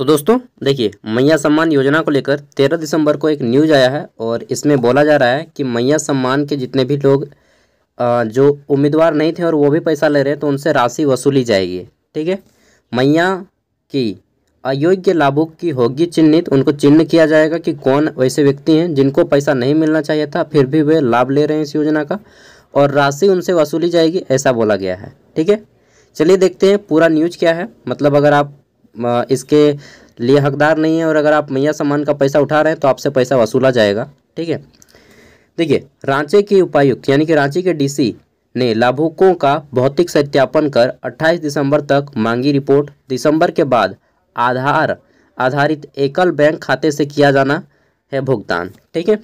तो दोस्तों देखिए मैया सम्मान योजना को लेकर तेरह दिसंबर को एक न्यूज आया है और इसमें बोला जा रहा है कि मैया सम्मान के जितने भी लोग जो उम्मीदवार नहीं थे और वो भी पैसा ले रहे हैं तो उनसे राशि वसूली जाएगी ठीक है मैया की अयोग्य लाभुक की होगी चिन्हित उनको चिन्ह किया जाएगा कि कौन वैसे व्यक्ति हैं जिनको पैसा नहीं मिलना चाहिए था फिर भी वे लाभ ले रहे हैं इस योजना का और राशि उनसे वसूली जाएगी ऐसा बोला गया है ठीक है चलिए देखते हैं पूरा न्यूज क्या है मतलब अगर आप इसके लिए हकदार नहीं है और अगर आप मैया सम्मान का पैसा उठा रहे हैं तो आपसे पैसा वसूला जाएगा ठीक है देखिए रांची के उपायुक्त यानी कि रांची के डीसी ने लाभुकों का भौतिक सत्यापन कर 28 दिसंबर तक मांगी रिपोर्ट दिसंबर के बाद आधार आधारित एकल बैंक खाते से किया जाना है भुगतान ठीक है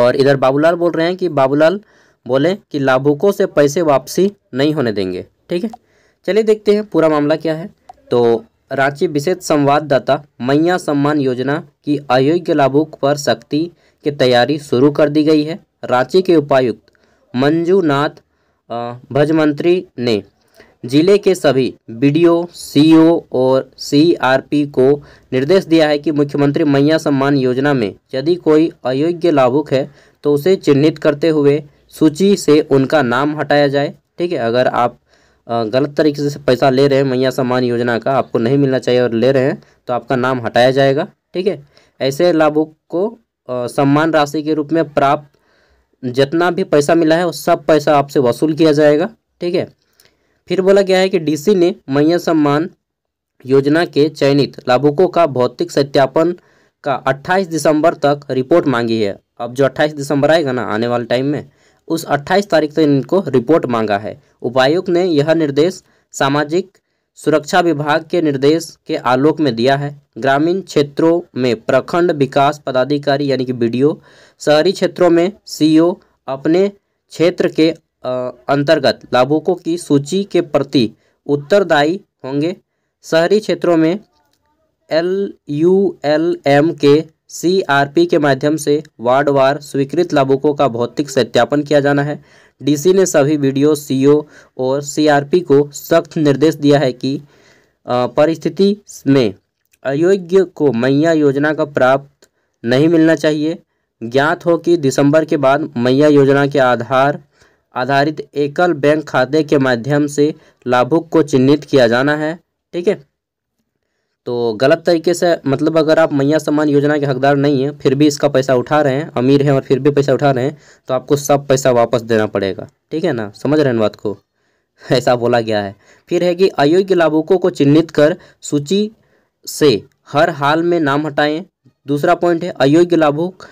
और इधर बाबूलाल बोल रहे हैं कि बाबूलाल बोले कि लाभुकों से पैसे वापसी नहीं होने देंगे ठीक है चलिए देखते हैं पूरा मामला क्या है तो रांची विशेष संवाददाता मैया सम्मान योजना की अयोग्य लाभुक पर सख्ती की तैयारी शुरू कर दी गई है रांची के उपायुक्त मंजूनाथ भजमंत्री ने जिले के सभी बीडीओ सीओ और सीआरपी को निर्देश दिया है कि मुख्यमंत्री मैया सम्मान योजना में यदि कोई अयोग्य लाभुक है तो उसे चिन्हित करते हुए सूची से उनका नाम हटाया जाए ठीक है अगर आप गलत तरीके से पैसा ले रहे हैं मैया सम्मान योजना का आपको नहीं मिलना चाहिए और ले रहे हैं तो आपका नाम हटाया जाएगा ठीक है ऐसे लाभुक को सम्मान राशि के रूप में प्राप्त जितना भी पैसा मिला है वो सब पैसा आपसे वसूल किया जाएगा ठीक है फिर बोला गया है कि डीसी ने मैया सम्मान योजना के चयनित लाभुकों का भौतिक सत्यापन का 28 दिसंबर तक रिपोर्ट मांगी है अब जो 28 दिसंबर आएगा ना आने वाले टाइम में उस 28 तारीख तक इनको रिपोर्ट मांगा है उपायुक्त ने यह निर्देश सामाजिक सुरक्षा विभाग के निर्देश के आलोक में दिया है ग्रामीण क्षेत्रों में प्रखंड विकास पदाधिकारी यानी कि बी शहरी क्षेत्रों में सी अपने क्षेत्र के अंतर्गत लाभुकों की सूची के प्रति उत्तरदायी होंगे शहरी क्षेत्रों में एल यू एल एम के सीआरपी के माध्यम से वार्डवार स्वीकृत लाभुकों का भौतिक सत्यापन किया जाना है डीसी ने सभी वीडियो सीओ और सीआरपी को सख्त निर्देश दिया है कि परिस्थिति में अयोग्य को मैया योजना का प्राप्त नहीं मिलना चाहिए ज्ञात हो कि दिसंबर के बाद मैया योजना के आधार आधारित एकल बैंक खाते के माध्यम से लाभुक को चिन्हित किया जाना है ठीक है तो गलत तरीके से मतलब अगर आप मैया सम्मान योजना के हकदार नहीं हैं फिर भी इसका पैसा उठा रहे हैं अमीर हैं और फिर भी पैसा उठा रहे हैं तो आपको सब पैसा वापस देना पड़ेगा ठीक है ना समझ रहे हैं बात को ऐसा बोला गया है फिर है कि अयोग्य लाभुकों को चिन्हित कर सूची से हर हाल में नाम हटाएं दूसरा पॉइंट है अयोग्य लाभुक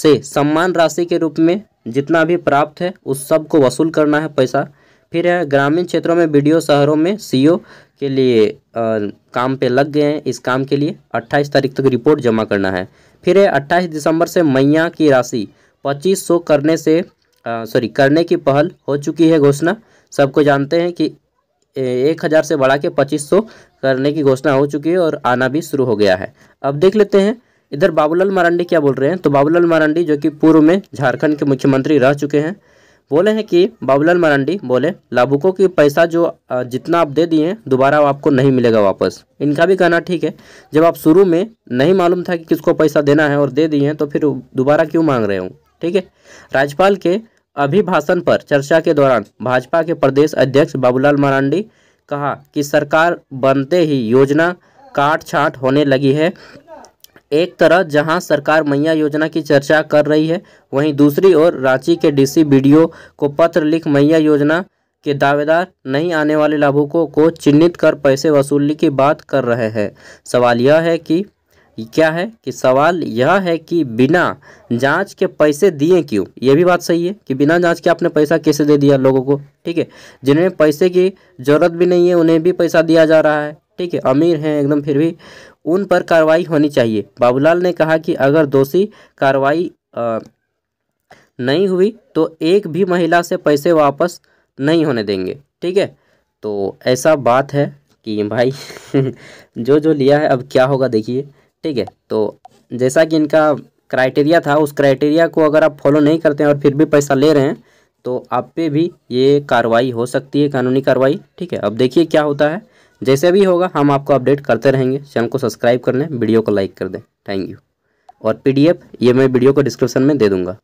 से सम्मान राशि के रूप में जितना भी प्राप्त है उस सब को वसूल करना है पैसा फिर है ग्रामीण क्षेत्रों में ओ शहरों में ओ के लिए आ, काम पे लग गए हैं इस काम के लिए 28 तारीख तक रिपोर्ट जमा करना है फिर है अट्ठाईस दिसंबर से मैया की राशि 2500 करने से सॉरी करने की पहल हो चुकी है घोषणा सबको जानते हैं कि एक हज़ार से बढ़ा के पच्चीस सौ करने की घोषणा हो चुकी है और आना भी शुरू हो गया है अब देख लेते हैं इधर बाबूलाल मरांडी क्या बोल रहे हैं तो बाबूलाल मरांडी जो कि पूर्व में झारखंड के मुख्यमंत्री रह चुके हैं बोले हैं कि बाबूलाल मरांडी बोले लाभुकों की पैसा जो जितना आप दे दिए दोबारा आपको नहीं मिलेगा वापस इनका भी कहना ठीक है जब आप शुरू में नहीं मालूम था कि किसको पैसा देना है और दे दिए तो फिर दोबारा क्यों मांग रहे हो ठीक है राज्यपाल के अभिभाषण पर चर्चा के दौरान भाजपा के प्रदेश अध्यक्ष बाबूलाल मरांडी कहा कि सरकार बनते ही योजना काट छाट होने लगी है एक तरह जहां सरकार मैया योजना की चर्चा कर रही है वहीं दूसरी ओर रांची के डीसी बीडीओ को पत्र लिख मैया योजना के दावेदार नहीं आने वाले लाभुकों को चिन्हित कर पैसे वसूलने की बात कर रहे हैं सवाल यह है कि क्या है कि सवाल यह है कि बिना जांच के पैसे दिए क्यों ये भी बात सही है कि बिना जांच के आपने पैसा कैसे दे दिया लोगों को ठीक है जिन्हें पैसे की ज़रूरत भी नहीं है उन्हें भी पैसा दिया जा रहा है ठीक है अमीर हैं एकदम फिर भी उन पर कार्रवाई होनी चाहिए बाबूलाल ने कहा कि अगर दोषी कार्रवाई नहीं हुई तो एक भी महिला से पैसे वापस नहीं होने देंगे ठीक है तो ऐसा बात है कि भाई जो जो लिया है अब क्या होगा देखिए ठीक है तो जैसा कि इनका क्राइटेरिया था उस क्राइटेरिया को अगर आप फॉलो नहीं करते हैं और फिर भी पैसा ले रहे हैं तो आप पे भी ये कार्रवाई हो सकती है कानूनी कार्रवाई ठीक है अब देखिए क्या होता है जैसे भी होगा हम आपको अपडेट करते रहेंगे चैनल को सब्सक्राइब कर लें वीडियो को लाइक कर दें थैंक यू और पीडीएफ ये मैं वीडियो को डिस्क्रिप्शन में दे दूँगा